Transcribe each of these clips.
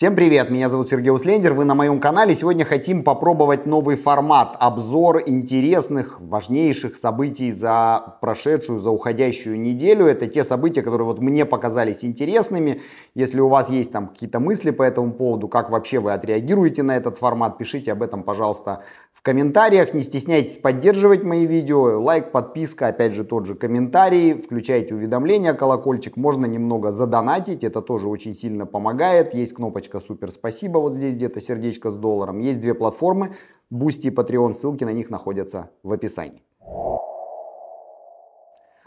Всем привет, меня зовут Сергей Услендер, вы на моем канале. Сегодня хотим попробовать новый формат, обзор интересных, важнейших событий за прошедшую, за уходящую неделю. Это те события, которые вот мне показались интересными. Если у вас есть там какие-то мысли по этому поводу, как вообще вы отреагируете на этот формат, пишите об этом, пожалуйста, в комментариях не стесняйтесь поддерживать мои видео, лайк, подписка, опять же тот же комментарий, включайте уведомления, колокольчик, можно немного задонатить, это тоже очень сильно помогает. Есть кнопочка супер спасибо, вот здесь где-то сердечко с долларом. Есть две платформы, Бусти и Patreon, ссылки на них находятся в описании.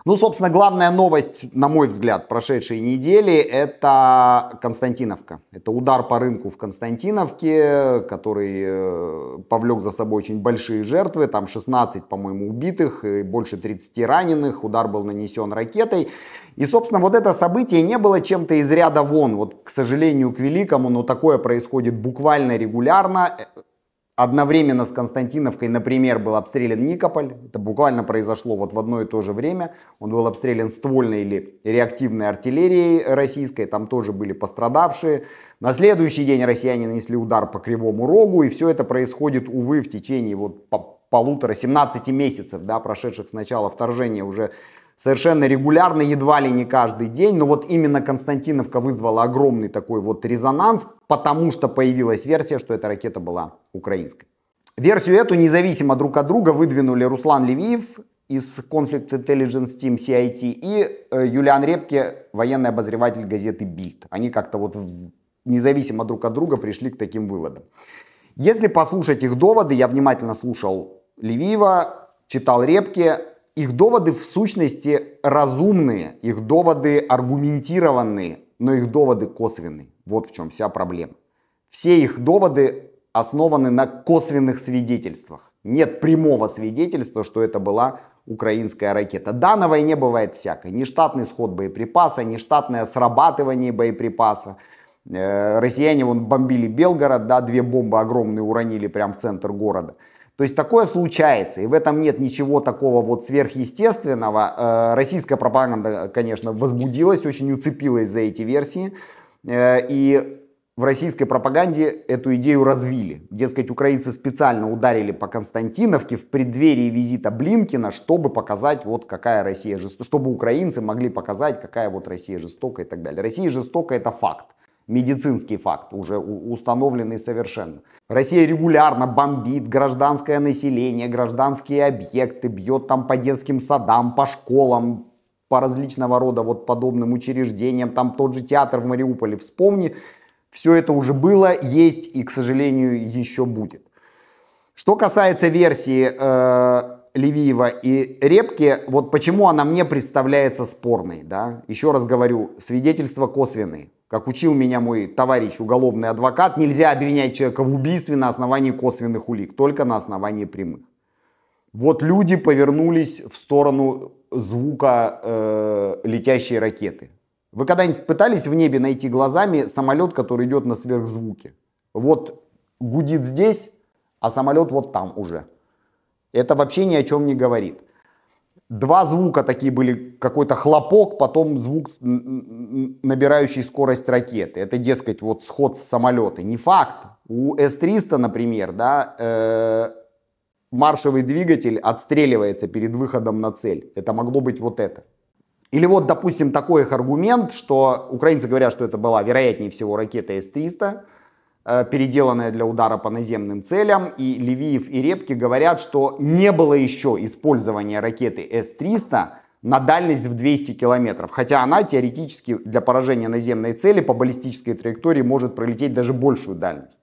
Ну, собственно, главная новость, на мой взгляд, прошедшей недели – это Константиновка. Это удар по рынку в Константиновке, который э, повлек за собой очень большие жертвы. Там 16, по-моему, убитых и больше 30 раненых. Удар был нанесен ракетой. И, собственно, вот это событие не было чем-то из ряда вон. Вот, к сожалению, к великому, но такое происходит буквально регулярно. Одновременно с Константиновкой, например, был обстрелян Никополь. Это буквально произошло вот в одно и то же время. Он был обстрелян ствольной или реактивной артиллерией российской. Там тоже были пострадавшие. На следующий день россияне нанесли удар по Кривому Рогу. И все это происходит, увы, в течение вот полутора, 17 месяцев, да, прошедших с начала вторжения уже совершенно регулярно, едва ли не каждый день. Но вот именно Константиновка вызвала огромный такой вот резонанс, потому что появилась версия, что эта ракета была украинской. Версию эту независимо друг от друга выдвинули Руслан Левиев из Conflict Intelligence Team CIT и э, Юлиан Репке, военный обозреватель газеты Bild. Они как-то вот независимо друг от друга пришли к таким выводам. Если послушать их доводы, я внимательно слушал Левиева, читал Репке, их доводы в сущности разумные, их доводы аргументированные, но их доводы косвенные. Вот в чем вся проблема. Все их доводы основаны на косвенных свидетельствах. Нет прямого свидетельства, что это была украинская ракета. Да, на войне бывает всякое. Нештатный сход боеприпаса, нештатное срабатывание боеприпаса. Э россияне вон бомбили Белгород, да, две бомбы огромные уронили прямо в центр города. То есть такое случается, и в этом нет ничего такого вот сверхъестественного. Э, российская пропаганда, конечно, возбудилась, очень уцепилась за эти версии, э, и в российской пропаганде эту идею развили. Дескать, украинцы специально ударили по Константиновке в преддверии визита Блинкина, чтобы показать, вот какая Россия жестока, чтобы украинцы могли показать, какая вот Россия жестокая и так далее. Россия жестока это факт. Медицинский факт, уже установленный совершенно. Россия регулярно бомбит гражданское население, гражданские объекты, бьет там по детским садам, по школам, по различного рода вот подобным учреждениям. Там тот же театр в Мариуполе, вспомни. Все это уже было, есть и, к сожалению, еще будет. Что касается версии э, Левиева и Репки, вот почему она мне представляется спорной, да? Еще раз говорю, свидетельство косвенные. Как учил меня мой товарищ уголовный адвокат, нельзя обвинять человека в убийстве на основании косвенных улик, только на основании прямых. Вот люди повернулись в сторону звука э, летящей ракеты. Вы когда-нибудь пытались в небе найти глазами самолет, который идет на сверхзвуке? Вот гудит здесь, а самолет вот там уже. Это вообще ни о чем не говорит. Два звука такие были, какой-то хлопок, потом звук, набирающий скорость ракеты. Это, дескать, вот сход с самолета. Не факт. У С-300, например, да, э, маршевый двигатель отстреливается перед выходом на цель. Это могло быть вот это. Или вот, допустим, такой их аргумент, что украинцы говорят, что это была, вероятнее всего, ракета С-300, Э, переделанная для удара по наземным целям, и Левиев и Репки говорят, что не было еще использования ракеты С-300 на дальность в 200 километров, хотя она теоретически для поражения наземной цели по баллистической траектории может пролететь даже большую дальность.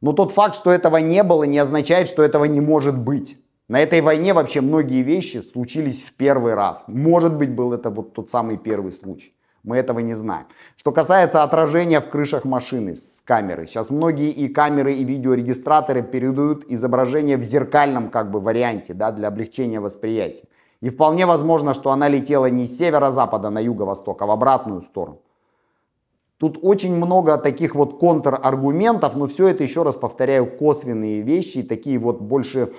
Но тот факт, что этого не было, не означает, что этого не может быть. На этой войне вообще многие вещи случились в первый раз. Может быть, был это вот тот самый первый случай. Мы этого не знаем. Что касается отражения в крышах машины с камеры. Сейчас многие и камеры, и видеорегистраторы передают изображение в зеркальном как бы варианте, да, для облегчения восприятия. И вполне возможно, что она летела не с северо-запада на юго-восток, а в обратную сторону. Тут очень много таких вот контраргументов, но все это, еще раз повторяю, косвенные вещи, такие вот больше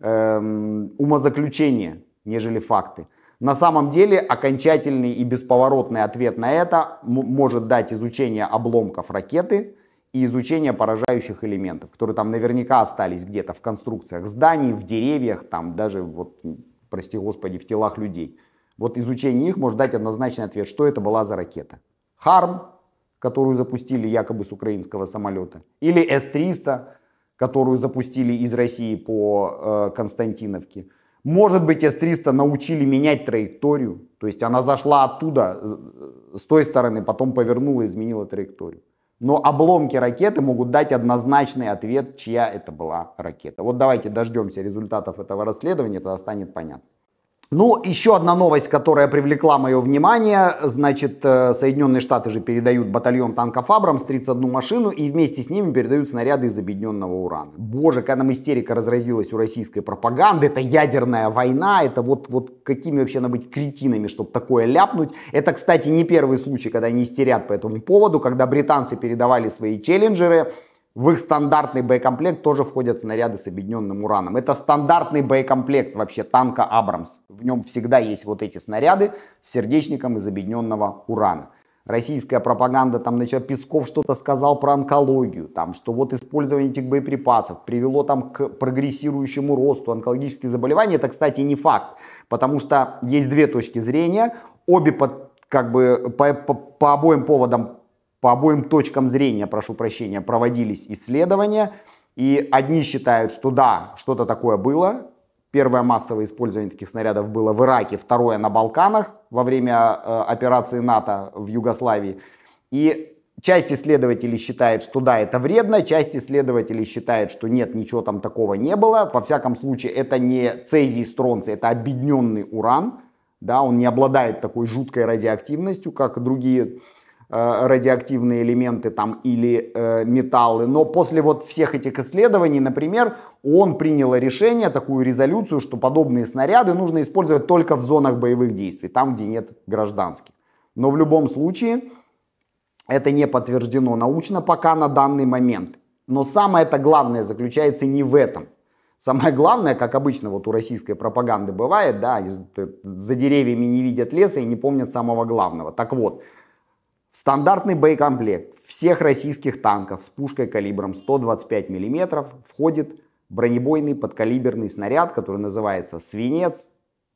эм, умозаключения, нежели факты. На самом деле окончательный и бесповоротный ответ на это может дать изучение обломков ракеты и изучение поражающих элементов, которые там наверняка остались где-то в конструкциях зданий, в деревьях, там даже, вот, прости господи, в телах людей. Вот изучение их может дать однозначный ответ, что это была за ракета. Харм, которую запустили якобы с украинского самолета, или С-300, которую запустили из России по э, Константиновке. Может быть, S300 научили менять траекторию, то есть она зашла оттуда, э, с той стороны, потом повернула, изменила траекторию. Но обломки ракеты могут дать однозначный ответ, чья это была ракета. Вот давайте дождемся результатов этого расследования, тогда станет понятно. Ну, еще одна новость, которая привлекла мое внимание. Значит, э, Соединенные Штаты же передают батальон танков Абрамс 31 машину и вместе с ними передают снаряды из объединенного урана. Боже, когда нам истерика разразилась у российской пропаганды, это ядерная война, это вот, вот какими вообще надо быть кретинами, чтобы такое ляпнуть. Это, кстати, не первый случай, когда они истерят по этому поводу, когда британцы передавали свои челленджеры, в их стандартный боекомплект тоже входят снаряды с объединенным ураном. Это стандартный боекомплект вообще танка «Абрамс». В нем всегда есть вот эти снаряды с сердечником из объединенного урана. Российская пропаганда, там, начал Песков что-то сказал про онкологию, там, что вот использование этих боеприпасов привело там к прогрессирующему росту онкологических заболеваний. Это, кстати, не факт, потому что есть две точки зрения, обе под, как бы по, по, по обоим поводам по обоим точкам зрения, прошу прощения, проводились исследования, и одни считают, что да, что-то такое было, Первое массовое использование таких снарядов было в Ираке, второе на Балканах во время э, операции НАТО в Югославии. И часть исследователей считает, что да, это вредно, часть исследователей считает, что нет, ничего там такого не было. Во всяком случае, это не цезий стронций, это объединенный уран. Да, он не обладает такой жуткой радиоактивностью, как другие Э, радиоактивные элементы там или э, металлы. Но после вот всех этих исследований, например, он принял решение, такую резолюцию, что подобные снаряды нужно использовать только в зонах боевых действий, там, где нет гражданских. Но в любом случае это не подтверждено научно пока на данный момент. Но самое это главное заключается не в этом. Самое главное, как обычно вот у российской пропаганды бывает, да, за деревьями не видят леса и не помнят самого главного. Так вот, стандартный боекомплект всех российских танков с пушкой калибром 125 мм входит бронебойный подкалиберный снаряд, который называется «Свинец»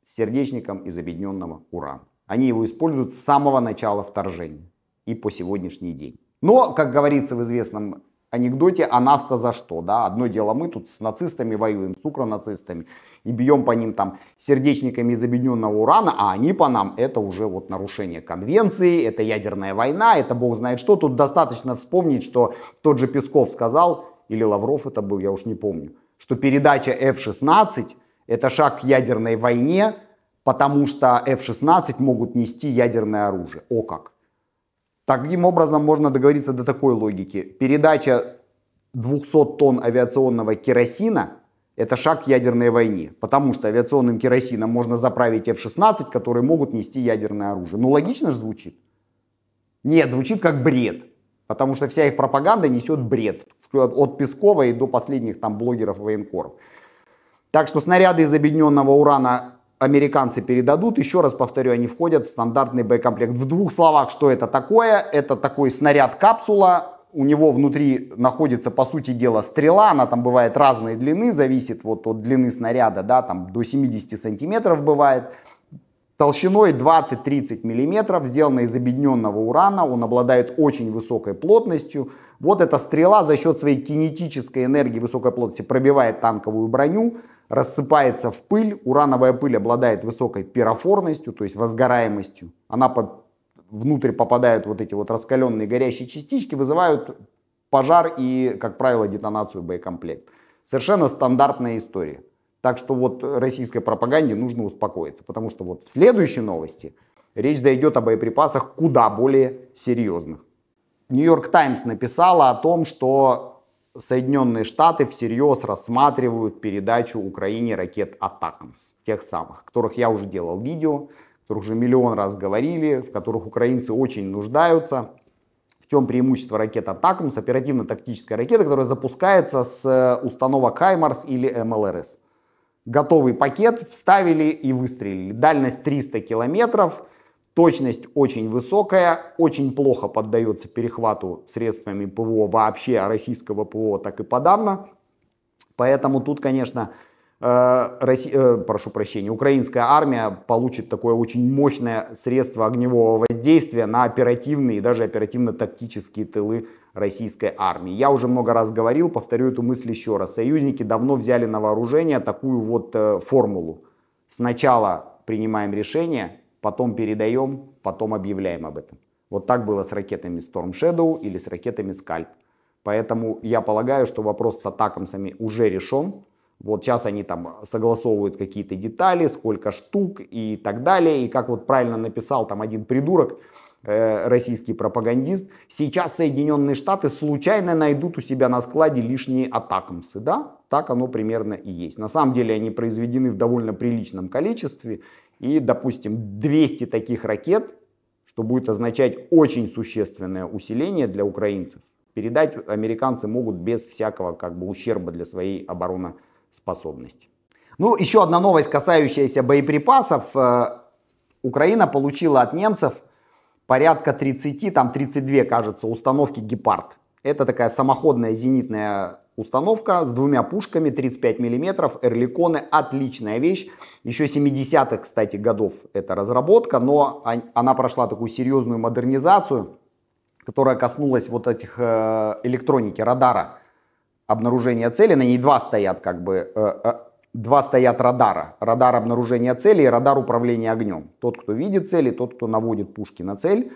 с сердечником из объединенного урана. Они его используют с самого начала вторжения и по сегодняшний день. Но, как говорится в известном анекдоте, а нас-то за что, да, одно дело мы тут с нацистами воюем, с укронацистами, и бьем по ним там сердечниками из объединенного урана, а они по нам, это уже вот нарушение конвенции, это ядерная война, это бог знает что, тут достаточно вспомнить, что тот же Песков сказал, или Лавров это был, я уж не помню, что передача F-16 это шаг к ядерной войне, потому что F-16 могут нести ядерное оружие. О как! Таким образом, можно договориться до такой логики. Передача 200 тонн авиационного керосина – это шаг к ядерной войне, потому что авиационным керосином можно заправить F-16, которые могут нести ядерное оружие. Ну, логично же звучит? Нет, звучит как бред, потому что вся их пропаганда несет бред, от Пескова и до последних там блогеров военкоров. Так что снаряды из объединенного урана американцы передадут. Еще раз повторю, они входят в стандартный боекомплект. В двух словах, что это такое? Это такой снаряд-капсула, у него внутри находится, по сути дела, стрела, она там бывает разной длины, зависит вот от длины снаряда, да, там до 70 сантиметров бывает, Толщиной 20-30 мм, сделана из обедненного урана, он обладает очень высокой плотностью. Вот эта стрела за счет своей кинетической энергии высокой плотности пробивает танковую броню, рассыпается в пыль. Урановая пыль обладает высокой пирофорностью, то есть возгораемостью. Она по... внутрь попадают вот эти вот раскаленные горящие частички, вызывают пожар и, как правило, детонацию боекомплекта. Совершенно стандартная история. Так что вот российской пропаганде нужно успокоиться, потому что вот в следующей новости речь зайдет о боеприпасах куда более серьезных. Нью-Йорк Таймс написала о том, что Соединенные Штаты всерьез рассматривают передачу Украине ракет «Атакамс», тех самых, которых я уже делал видео, о которых уже миллион раз говорили, в которых украинцы очень нуждаются. В чем преимущество ракет «Атакамс» — оперативно-тактическая ракета, которая запускается с э, установок «Хаймарс» или «МЛРС» готовый пакет, вставили и выстрелили. Дальность 300 километров, точность очень высокая, очень плохо поддается перехвату средствами ПВО вообще, российского ПВО так и подавно. Поэтому тут, конечно, э, Росси... э, прошу прощения, украинская армия получит такое очень мощное средство огневого воздействия на оперативные и даже оперативно-тактические тылы российской армии. Я уже много раз говорил, повторю эту мысль еще раз. Союзники давно взяли на вооружение такую вот э, формулу. Сначала принимаем решение, потом передаем, потом объявляем об этом. Вот так было с ракетами Storm Shadow или с ракетами Scalp. Поэтому я полагаю, что вопрос с атакамсами уже решен. Вот сейчас они там согласовывают какие-то детали, сколько штук и так далее. И как вот правильно написал там один придурок, Э, российский пропагандист, сейчас Соединенные Штаты случайно найдут у себя на складе лишние атакамсы, да? Так оно примерно и есть. На самом деле они произведены в довольно приличном количестве, и, допустим, 200 таких ракет, что будет означать очень существенное усиление для украинцев, передать американцы могут без всякого как бы ущерба для своей обороноспособности. Ну, еще одна новость, касающаяся боеприпасов. Э, Украина получила от немцев порядка 30, там 32, кажется, установки «Гепард». Это такая самоходная зенитная установка с двумя пушками, 35 мм, эрликоны, отличная вещь. Еще 70-х, кстати, годов эта разработка, но она прошла такую серьезную модернизацию, которая коснулась вот этих э, электроники, радара, обнаружения цели. На ней два стоят как бы э, э, два стоят радара. Радар обнаружения цели и радар управления огнем. Тот, кто видит цели, тот, кто наводит пушки на цель.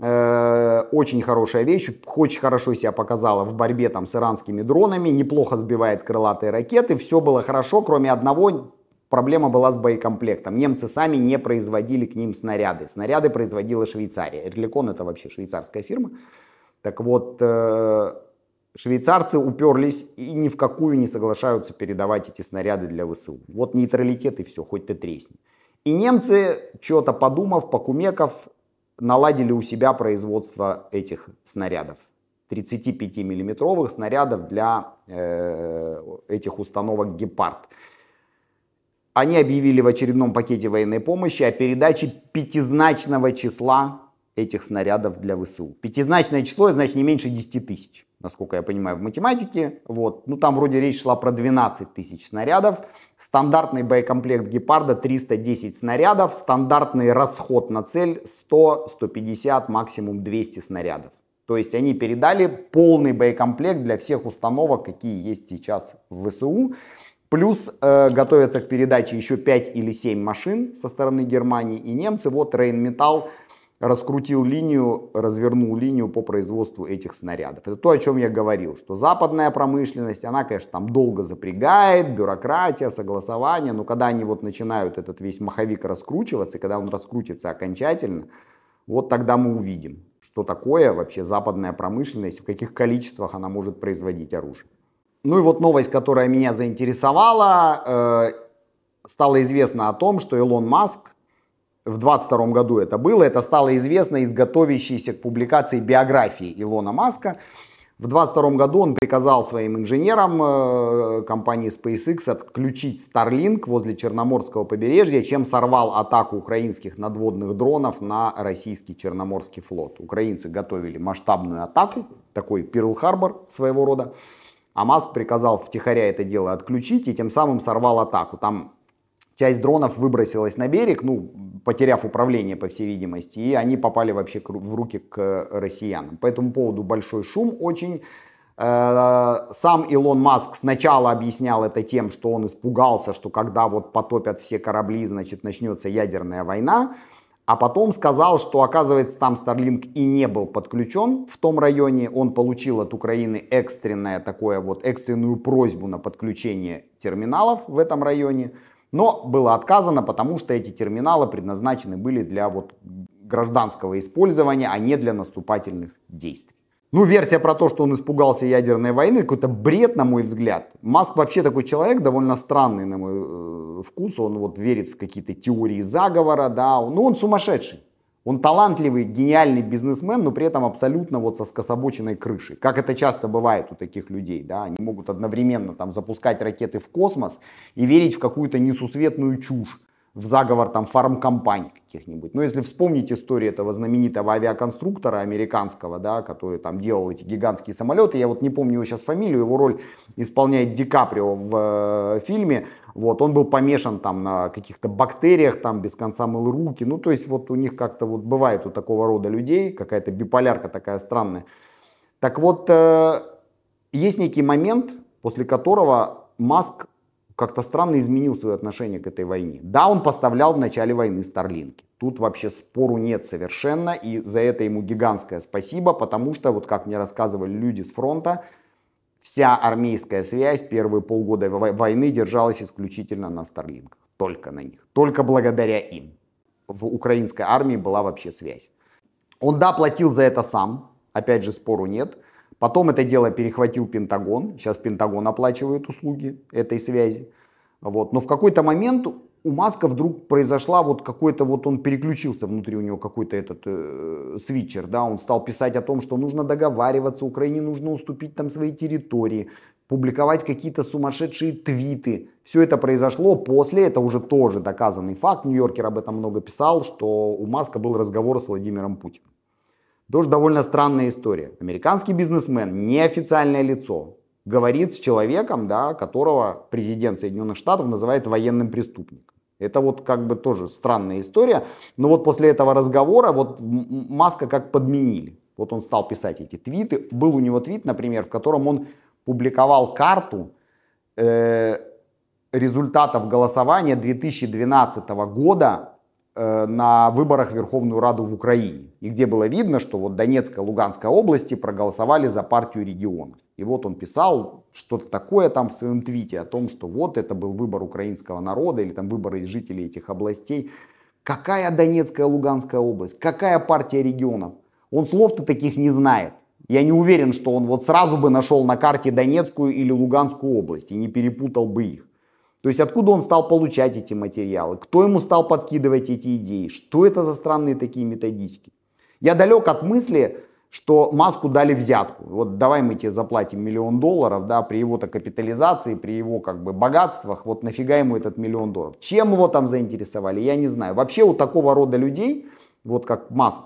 Э, очень хорошая вещь, очень хорошо себя показала в борьбе там с иранскими дронами, неплохо сбивает крылатые ракеты, все было хорошо, кроме одного проблема была с боекомплектом. Немцы сами не производили к ним снаряды. Снаряды производила Швейцария. Эрликон это вообще швейцарская фирма. Так вот, э, Швейцарцы уперлись и ни в какую не соглашаются передавать эти снаряды для ВСУ. Вот нейтралитет и все, хоть ты тресни. И немцы, что-то подумав, покумеков, наладили у себя производство этих снарядов. 35-миллиметровых снарядов для э, этих установок «Гепард». Они объявили в очередном пакете военной помощи о передаче пятизначного числа этих снарядов для ВСУ. Пятизначное число, значит, не меньше 10 тысяч, насколько я понимаю, в математике. Вот. Ну, там вроде речь шла про 12 тысяч снарядов. Стандартный боекомплект «Гепарда» 310 снарядов. Стандартный расход на цель 100, 150, максимум 200 снарядов. То есть они передали полный боекомплект для всех установок, какие есть сейчас в ВСУ. Плюс э, готовятся к передаче еще 5 или 7 машин со стороны Германии и немцы. Вот Рейнметалл раскрутил линию, развернул линию по производству этих снарядов. Это то, о чем я говорил, что западная промышленность, она, конечно, там долго запрягает, бюрократия, согласование, но когда они вот начинают этот весь маховик раскручиваться, и когда он раскрутится окончательно, вот тогда мы увидим, что такое вообще западная промышленность, в каких количествах она может производить оружие. Ну и вот новость, которая меня заинтересовала, э, стало известно о том, что Илон Маск в 22 году это было, это стало известно из готовящейся к публикации биографии Илона Маска. В 22 году он приказал своим инженерам э, компании SpaceX отключить Starlink возле Черноморского побережья, чем сорвал атаку украинских надводных дронов на российский Черноморский флот. Украинцы готовили масштабную атаку, такой Перл-Харбор своего рода. А Маск приказал втихаря это дело отключить и тем самым сорвал атаку. Там Часть дронов выбросилась на берег, ну, потеряв управление, по всей видимости, и они попали вообще в руки к россиянам. По этому поводу большой шум очень. Э, сам Илон Маск сначала объяснял это тем, что он испугался, что когда вот потопят все корабли, значит, начнется ядерная война. А потом сказал, что оказывается там Starlink и не был подключен в том районе. Он получил от Украины экстренное такое вот экстренную просьбу на подключение терминалов в этом районе. Но было отказано, потому что эти терминалы предназначены были для вот гражданского использования, а не для наступательных действий. Ну, версия про то, что он испугался ядерной войны, какой-то бред, на мой взгляд. Маск вообще такой человек, довольно странный, на мой э, вкус. Он вот верит в какие-то теории заговора, да. ну он сумасшедший. Он талантливый, гениальный бизнесмен, но при этом абсолютно вот со скособоченной крышей. Как это часто бывает у таких людей, да, они могут одновременно там запускать ракеты в космос и верить в какую-то несусветную чушь, в заговор там фармкомпаний каких-нибудь. Но ну, если вспомнить историю этого знаменитого авиаконструктора американского, да, который там делал эти гигантские самолеты, я вот не помню его сейчас фамилию, его роль исполняет Ди Каприо в э, фильме, вот, он был помешан там на каких-то бактериях, там без конца мыл руки, ну то есть вот у них как-то вот бывает у такого рода людей какая-то биполярка такая странная. Так вот, э, есть некий момент, после которого Маск как-то странно изменил свое отношение к этой войне. Да, он поставлял в начале войны Старлинки. Тут вообще спору нет совершенно, и за это ему гигантское спасибо, потому что, вот как мне рассказывали люди с фронта, вся армейская связь первые полгода войны держалась исключительно на Старлинках, только на них, только благодаря им. В украинской армии была вообще связь. Он, да, платил за это сам, опять же, спору нет – Потом это дело перехватил Пентагон. Сейчас Пентагон оплачивает услуги этой связи. Вот. Но в какой-то момент у Маска вдруг произошла вот какой-то вот он переключился внутри у него какой-то этот э, свитчер, да, он стал писать о том, что нужно договариваться, Украине нужно уступить там свои территории, публиковать какие-то сумасшедшие твиты. Все это произошло после, это уже тоже доказанный факт, Нью-Йоркер об этом много писал, что у Маска был разговор с Владимиром Путиным. Тоже довольно странная история. Американский бизнесмен, неофициальное лицо, говорит с человеком, да, которого президент Соединенных Штатов называет военным преступником. Это вот как бы тоже странная история. Но вот после этого разговора вот Маска как подменили. Вот он стал писать эти твиты. Был у него твит, например, в котором он публиковал карту э, результатов голосования 2012 года Э, на выборах в Верховную Раду в Украине, и где было видно, что вот Донецкая, Луганская области проголосовали за партию регионов. И вот он писал что-то такое там в своем твите о том, что вот это был выбор украинского народа или там выборы жителей этих областей. Какая Донецкая, Луганская область? Какая партия регионов? Он слов-то таких не знает. Я не уверен, что он вот сразу бы нашел на карте Донецкую или Луганскую область и не перепутал бы их. То есть откуда он стал получать эти материалы, кто ему стал подкидывать эти идеи, что это за странные такие методички. Я далек от мысли, что Маску дали взятку. Вот давай мы тебе заплатим миллион долларов, да, при его-то капитализации, при его как бы богатствах, вот нафига ему этот миллион долларов. Чем его там заинтересовали, я не знаю. Вообще у такого рода людей, вот как Маск,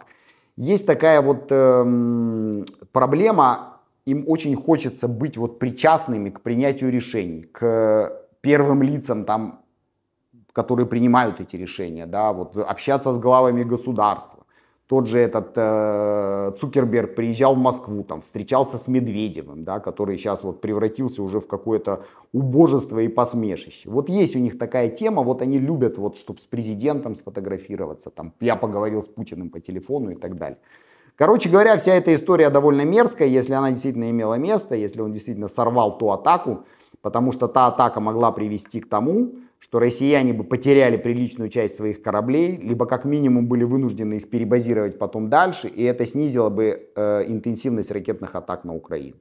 есть такая вот эм, проблема, им очень хочется быть вот причастными к принятию решений, к первым лицам там, которые принимают эти решения, да, вот общаться с главами государства. Тот же этот э, Цукерберг приезжал в Москву, там встречался с Медведевым, да, который сейчас вот превратился уже в какое-то убожество и посмешище. Вот есть у них такая тема, вот они любят вот, чтобы с президентом сфотографироваться, там я поговорил с Путиным по телефону и так далее. Короче говоря, вся эта история довольно мерзкая, если она действительно имела место, если он действительно сорвал ту атаку, потому что та атака могла привести к тому, что россияне бы потеряли приличную часть своих кораблей, либо как минимум были вынуждены их перебазировать потом дальше, и это снизило бы э, интенсивность ракетных атак на Украину.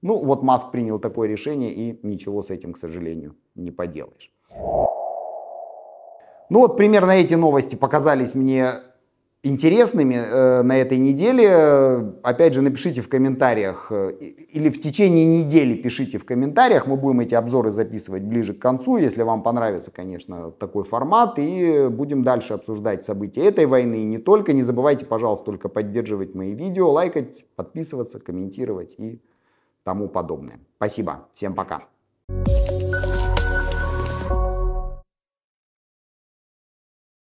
Ну вот Маск принял такое решение, и ничего с этим, к сожалению, не поделаешь. Ну вот примерно эти новости показались мне интересными э, на этой неделе. Опять же, напишите в комментариях э, или в течение недели пишите в комментариях. Мы будем эти обзоры записывать ближе к концу, если вам понравится, конечно, такой формат. И будем дальше обсуждать события этой войны и не только. Не забывайте, пожалуйста, только поддерживать мои видео, лайкать, подписываться, комментировать и тому подобное. Спасибо. Всем пока.